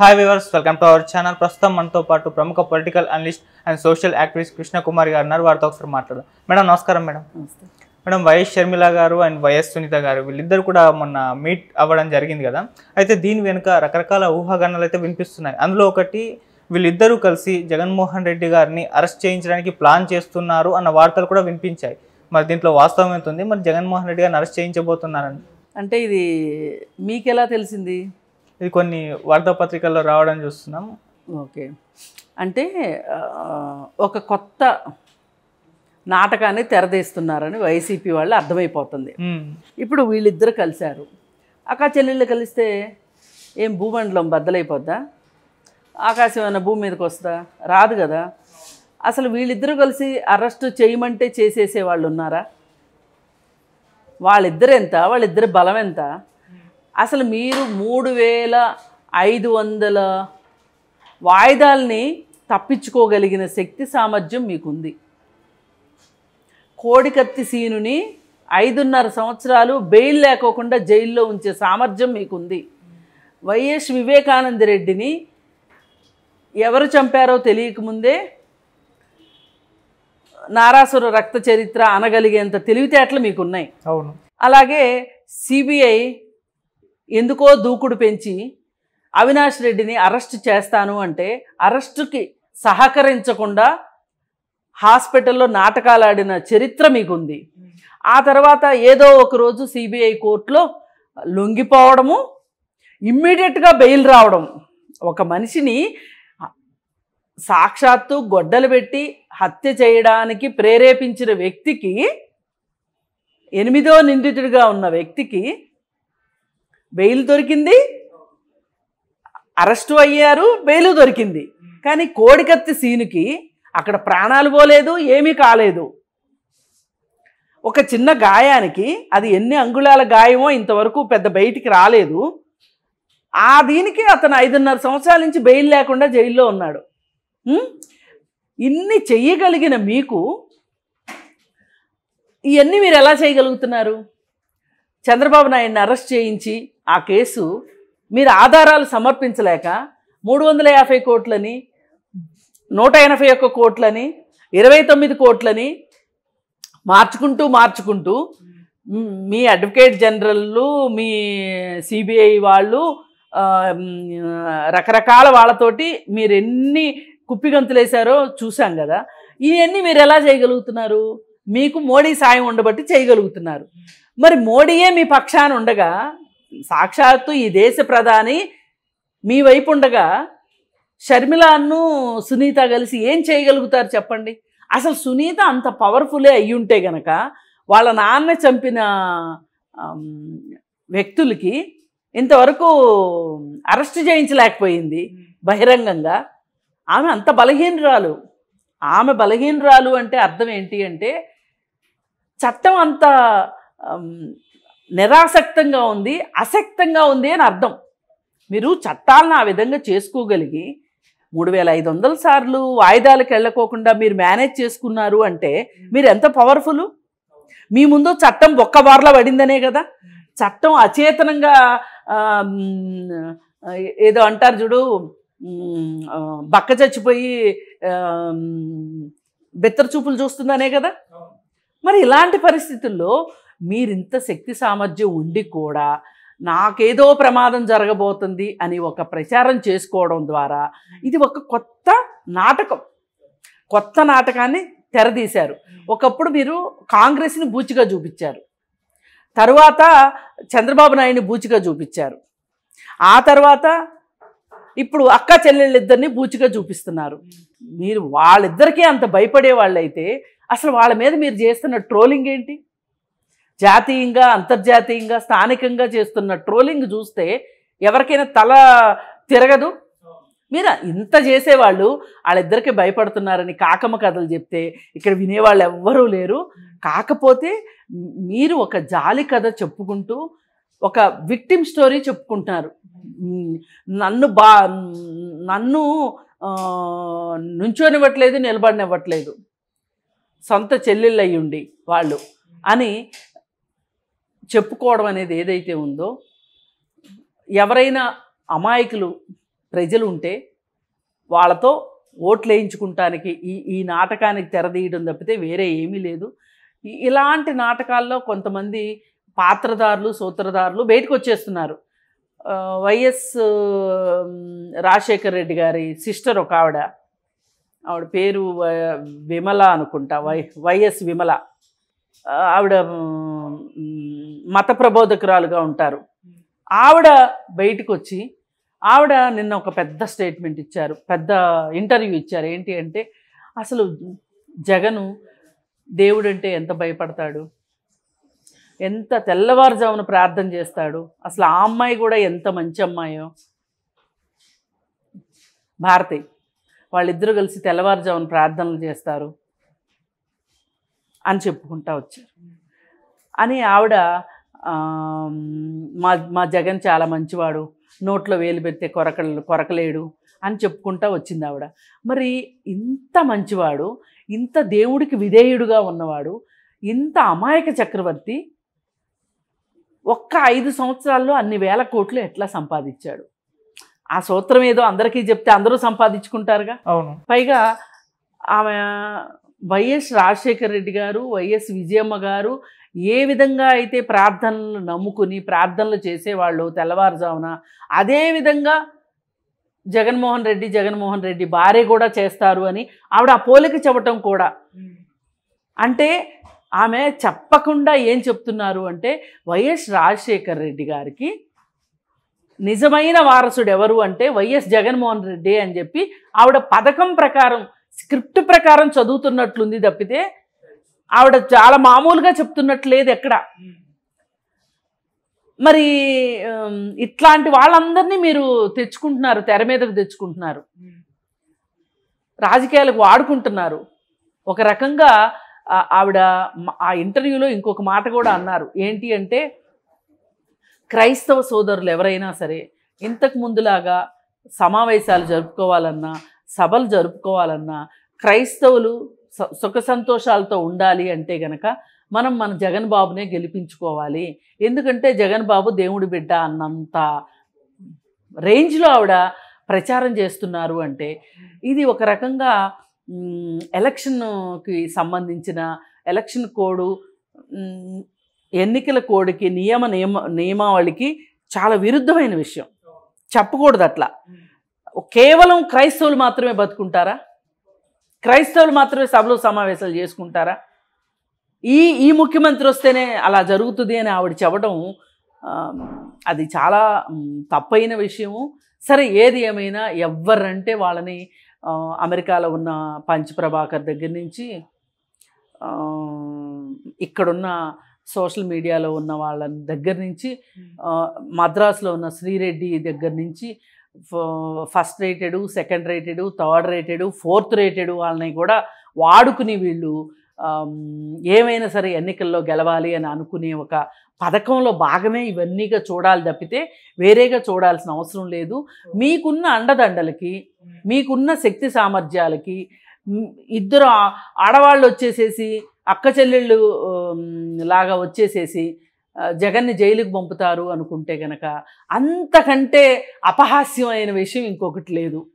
hi viewers welcome to our channel ప్రస్తుతం మనతో పాటు ప్రముఖ political analyst and social activist Krishna Kumar గారు ఉన్నారు వారితో ఒకసారి మాట్లాడదాం మేడం నమస్కారం మేడం మేడం వైఎస్ షర్మిల గారు అండ్ వైఎస్ సునీత గారు వీళ్ళిద్దరు కూడా మొన్న మీట్ అవ్వడం జరిగింది కదా అయితే దీని వెనుక రకరకాల ఊహాగానాలు అయితే వినిపిస్తున్నాయి అందులో ఒకటి వీళ్ళిద్దరూ కలిసి జగన్మోహన్ రెడ్డి గారిని అరెస్ట్ చేయించడానికి ప్లాన్ చేస్తున్నారు అన్న వార్తలు కూడా వినిపించాయి మరి దీంట్లో వాస్తవం ఎంత మరి జగన్మోహన్ రెడ్డి గారిని అరెస్ట్ చేయించబోతున్నారని అంటే ఇది మీకెలా తెలిసింది ఇది కొన్ని వార్తాపత్రికల్లో రావడం చూస్తున్నాం ఓకే అంటే ఒక కొత్త నాటకాన్ని తెరదీస్తున్నారని వైసీపీ వాళ్ళు అర్థమైపోతుంది ఇప్పుడు వీళ్ళిద్దరు కలిశారు అక్కా చెల్లెళ్ళు కలిస్తే ఏం భూమండలం బద్దలైపోద్దా ఆకాశం ఏమైనా భూమి మీదకి వస్తుందా రాదు కదా అసలు వీళ్ళిద్దరూ కలిసి అరెస్ట్ చేయమంటే చేసేసే వాళ్ళు ఉన్నారా వాళ్ళిద్దరు ఎంత వాళ్ళిద్దరి బలం ఎంత అసలు మీరు మూడు వేల ఐదు వందల వాయిదాల్ని తప్పించుకోగలిగిన శక్తి సామర్థ్యం మీకుంది కోడికత్తి సీనుని ఐదున్నర సంవత్సరాలు బెయిల్ లేకోకుండా జైల్లో ఉంచే సామర్థ్యం మీకుంది వైఎస్ వివేకానంద రెడ్డిని ఎవరు చంపారో తెలియకముందే నారాసుర రక్త చరిత్ర అనగలిగేంత తెలివితేటలు మీకున్నాయి అవును అలాగే సిబిఐ ఎందుకో దూకుడు పెంచి అవినాష్ రెడ్డిని అరెస్ట్ చేస్తాను అంటే అరెస్టుకి సహకరించకుండా హాస్పిటల్లో నాటకాలు ఆడిన చరిత్ర మీకుంది ఆ తర్వాత ఏదో ఒకరోజు సిబిఐ కోర్టులో లొంగిపోవడము ఇమ్మీడియట్గా బెయిల్ రావడం ఒక మనిషిని సాక్షాత్తు గొడ్డలు పెట్టి హత్య చేయడానికి ప్రేరేపించిన వ్యక్తికి ఎనిమిదో నిందితుడిగా ఉన్న వ్యక్తికి బెయిల్ దొరికింది అరెస్టు అయ్యారు బెయిలు దొరికింది కానీ కోడికత్తి సీనుకి అక్కడ ప్రాణాలు పోలేదు ఏమీ కాలేదు ఒక చిన్న గాయానికి అది ఎన్ని అంగుళాల గాయమో ఇంతవరకు పెద్ద బయటికి రాలేదు ఆ దీనికి అతను ఐదున్నర సంవత్సరాల నుంచి బెయిల్ లేకుండా జైల్లో ఉన్నాడు ఇన్ని చెయ్యగలిగిన మీకు ఇవన్నీ మీరు ఎలా చేయగలుగుతున్నారు చంద్రబాబు నాయుడిని అరెస్ట్ చేయించి ఆ కేసు మీరు ఆధారాలు సమర్పించలేక మూడు వందల యాభై కోట్లని నూట ఎనభై ఒక్క కోట్లని ఇరవై తొమ్మిది కోట్లని మార్చుకుంటూ మార్చుకుంటూ మీ అడ్వకేట్ జనరల్లు మీ సిబిఐ వాళ్ళు రకరకాల వాళ్ళతోటి మీరు ఎన్ని కుప్పిగంతులేశారో చూసాం కదా ఇవన్నీ మీరు ఎలా చేయగలుగుతున్నారు మీకు మోడీ సాయం ఉండబట్టి చేయగలుగుతున్నారు మరి మోడీయే మీ పక్షాన ఉండగా సాక్షాత్తు ఈ దేశ ప్రధాని మీ వైపు ఉండగా షర్మిలాను సునీత కలిసి ఏం చేయగలుగుతారు చెప్పండి అసలు సునీత అంత పవర్ఫులే అయ్యి ఉంటే గనక వాళ్ళ నాన్న చంపిన వ్యక్తులకి ఇంతవరకు అరెస్ట్ చేయించలేకపోయింది బహిరంగంగా ఆమె అంత బలహీనరాలు ఆమె బలహీనరాలు అంటే అర్థం ఏంటి అంటే చట్టం అంత నిరాసక్తంగా ఉంది అసక్తంగా ఉంది అని అర్థం మీరు చట్టాలను ఆ విధంగా చేసుకోగలిగి మూడు వేల ఐదు వందల సార్లు వాయిదాలకు వెళ్ళకోకుండా మీరు మేనేజ్ చేసుకున్నారు అంటే మీరు ఎంత పవర్ఫుల్ మీ ముందు చట్టం ఒక్క వార్లా పడిందనే కదా చట్టం అచేతనంగా ఏదో అంటారు చూడు బక్క చచ్చిపోయి బెత్తర చూపులు చూస్తుందనే కదా మరి ఇలాంటి పరిస్థితుల్లో మీరింత శక్తి సామర్థ్యం ఉండి కూడా నాకేదో ప్రమాదం జరగబోతుంది అని ఒక ప్రచారం చేసుకోవడం ద్వారా ఇది ఒక కొత్త నాటకం కొత్త నాటకాన్ని తెరదీశారు ఒకప్పుడు మీరు కాంగ్రెస్ని బూచిగా చూపించారు తరువాత చంద్రబాబు నాయుడిని బూచిగా చూపించారు ఆ తర్వాత ఇప్పుడు అక్క చెల్లెళ్ళిద్దరిని బూచిగా చూపిస్తున్నారు మీరు వాళ్ళిద్దరికీ అంత భయపడే వాళ్ళైతే అసలు వాళ్ళ మీద మీరు చేస్తున్న ట్రోలింగ్ ఏంటి జాతీయంగా అంతర్జాతీయంగా స్థానికంగా చేస్తున్న ట్రోలింగ్ చూస్తే ఎవరికైనా తల తిరగదు మీరు ఇంత చేసేవాళ్ళు వాళ్ళిద్దరికీ భయపడుతున్నారని కాకమ్మ కథలు చెప్తే ఇక్కడ వినేవాళ్ళు ఎవ్వరూ లేరు కాకపోతే మీరు ఒక జాలి కథ చెప్పుకుంటూ ఒక విక్టిమ్ స్టోరీ చెప్పుకుంటున్నారు నన్ను బా నన్ను నుంచోనివ్వట్లేదు నిలబడినివ్వట్లేదు సొంత చెల్లెళ్ళు అయ్యుండి వాళ్ళు అని చెప్పుకోవడం అనేది ఏదైతే ఉందో ఎవరైనా అమాయకులు ప్రజలు ఉంటే వాళ్ళతో ఓట్లు వేయించుకుంటానికి ఈ ఈ నాటకానికి తెరదీయడం తప్పితే వేరే ఏమీ లేదు ఇలాంటి నాటకాల్లో కొంతమంది పాత్రదారులు సూత్రధారులు బయటకు వచ్చేస్తున్నారు వైఎస్ రాజశేఖర్ రెడ్డి గారి సిస్టర్ ఒక ఆవిడ ఆవిడ పేరు విమల అనుకుంటా వై వైఎస్ విమల ఆవిడ మత ప్రబోధకురాలుగా ఉంటారు ఆవిడ బయటకు వచ్చి ఆవిడ నిన్న ఒక పెద్ద స్టేట్మెంట్ ఇచ్చారు పెద్ద ఇంటర్వ్యూ ఇచ్చారు ఏంటి అంటే అసలు జగను దేవుడు అంటే ఎంత భయపడతాడు ఎంత తెల్లవారుజామున ప్రార్థన చేస్తాడు అసలు ఆ అమ్మాయి కూడా ఎంత మంచి అమ్మాయో భారతి వాళ్ళిద్దరూ కలిసి తెల్లవారుజామున ప్రార్థనలు చేస్తారు అని చెప్పుకుంటా వచ్చారు అని ఆవిడ మా మా జగన్ చాలా మంచివాడు నోట్లో వేలు పెడితే కొరకలు కొరకలేడు అని చెప్పుకుంటా వచ్చింది ఆవిడ మరి ఇంత మంచివాడు ఇంత దేవుడికి విధేయుడుగా ఉన్నవాడు ఇంత అమాయక చక్రవర్తి ఒక్క ఐదు సంవత్సరాల్లో అన్ని వేల కోట్లు ఎట్లా సంపాదించాడు ఆ సూత్రం ఏదో అందరికీ చెప్తే అందరూ సంపాదించుకుంటారుగా అవును పైగా ఆమె వైఎస్ రాజశేఖర రెడ్డి గారు వైఎస్ విజయమ్మ గారు ఏ విధంగా అయితే ప్రార్థనలు నమ్ముకుని ప్రార్థనలు చేసేవాళ్ళు తెల్లవారుజామున అదేవిధంగా జగన్మోహన్ రెడ్డి జగన్మోహన్ రెడ్డి భార్య కూడా చేస్తారు అని ఆవిడ ఆ పోలిక చెప్పటం కూడా అంటే ఆమె చెప్పకుండా ఏం చెప్తున్నారు అంటే వైఎస్ రాజశేఖర్ రెడ్డి గారికి నిజమైన వారసుడు ఎవరు అంటే వైఎస్ జగన్మోహన్ రెడ్డి అని చెప్పి ఆవిడ పథకం ప్రకారం స్క్రిప్ట్ ప్రకారం చదువుతున్నట్లుంది తప్పితే ఆవిడ చాలా మామూలుగా చెప్తున్నట్టు లేదు ఎక్కడ మరి ఇట్లాంటి వాళ్ళందరినీ మీరు తెచ్చుకుంటున్నారు తెర మీదకు తెచ్చుకుంటున్నారు రాజకీయాలకు వాడుకుంటున్నారు ఒక రకంగా ఆవిడ ఆ ఇంటర్వ్యూలో ఇంకొక మాట కూడా అన్నారు ఏంటి అంటే క్రైస్తవ సోదరులు ఎవరైనా సరే ఇంతకు ముందులాగా సమావేశాలు జరుపుకోవాలన్నా సభలు జరుపుకోవాలన్నా క్రైస్తవులు సుఖ సంతోషాలతో ఉండాలి అంటే గనక మనం మన జగన్ బాబునే గెలిపించుకోవాలి ఎందుకంటే జగన్ బాబు దేవుడి బిడ్డ అన్నంత రేంజ్లో ఆవిడ ప్రచారం చేస్తున్నారు అంటే ఇది ఒక రకంగా ఎలక్షన్కి సంబంధించిన ఎలక్షన్ కోడు ఎన్నికల కోడ్కి నియమ నియమ నియమావళికి చాలా విరుద్ధమైన విషయం చెప్పకూడదు అట్లా కేవలం క్రైస్తవులు మాత్రమే బతుకుంటారా క్రైస్తవులు మాత్రమే సభలో సమావేశాలు చేసుకుంటారా ఈ ఈ ముఖ్యమంత్రి వస్తేనే అలా జరుగుతుంది అని ఆవిడ చెప్పడం అది చాలా తప్పైన విషయము సరే ఏది ఏమైనా ఎవరంటే వాళ్ళని అమెరికాలో ఉన్న పంచ్ ప్రభాకర్ దగ్గర నుంచి ఇక్కడున్న సోషల్ మీడియాలో ఉన్న వాళ్ళ దగ్గర నుంచి మద్రాసులో ఉన్న శ్రీరెడ్డి దగ్గర నుంచి first rated second rated third rated fourth rated వాళ్ళని కూడా వాడుకుని వీళ్ళు ఏమైనా సరే ఎన్నికల్లో గెలవాలి అని అనుకునే ఒక పథకంలో భాగమే ఇవన్నీగా చూడాలి తప్పితే వేరేగా చూడాల్సిన అవసరం లేదు మీకున్న అండదండలకి మీకున్న శక్తి సామర్థ్యాలకి ఇద్దరు ఆడవాళ్ళు వచ్చేసేసి అక్క చెల్లెళ్ళు లాగా వచ్చేసేసి జగన్ని జైలుకు పంపుతారు అనుకుంటే గనక అంతకంటే అపహాస్యమైన విషయం ఇంకొకటి లేదు